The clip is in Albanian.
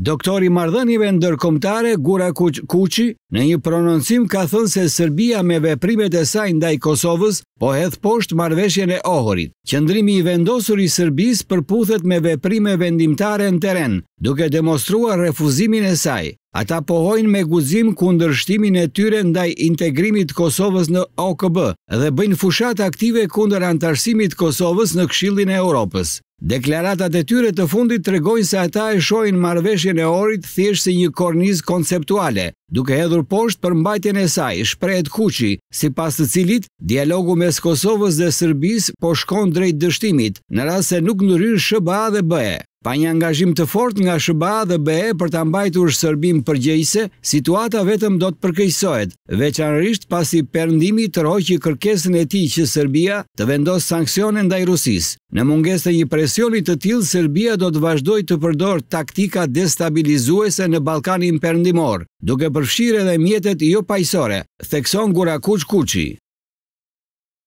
Doktori Mardhënjeve në dërkomtare, Gura Kuqi, në një prononcim ka thënë se Sërbia me veprimet e saj ndaj Kosovës, po hedh poshtë marveshjen e ohorit. Qëndrimi i vendosur i Sërbis përputhet me veprime vendimtare në teren, duke demonstrua refuzimin e saj. Ata pohojnë me guzim kundër shtimin e tyre ndaj integrimit Kosovës në OKB dhe bëjnë fushat aktive kundër antarësimit Kosovës në kshillin e Europës. Deklaratat e tyre të fundit të regojnë se ata e shojnë marveshjen e orit thjesht si një korniz konceptuale, duke hedhur poshtë për mbajtjen e saj, shprejt kuqi, si pas të cilit, dialogu mes Kosovës dhe Sërbis po shkon drejt dështimit, në rrasë se nuk nërinë shëba dhe bëhe. Pa një angazhim të fort nga SBA dhe BE për ta mbajtur shërbim përgjegjëse, situata vetëm do të përkeqësohet, veçanërisht pasi perëndimi të rroqi kërkesën e tij që Serbia të vendos sanksione ndaj Rusisë. Në mungesë të një presioni të tillë, Serbia do të vazhdojë të përdor taktika destabilizuese në Ballkanin Perëndimor, duke përfshirë edhe mjetet jo pajisore, thekson Gurakuç Kuçi.